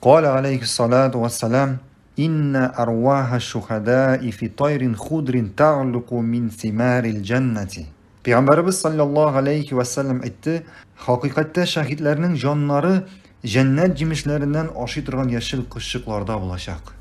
قال عليه الصلاة والسلام إن أرواح الشهداء في طير خضر تعلق من ثمار الجنة Пиғамбарыбыз саллаллаху алейхи вассалам әйтті, хақиқатта шахидлерінің жанлары жәннәт жемішлерінен ашы ЯШИЛ яшыл құшшықларда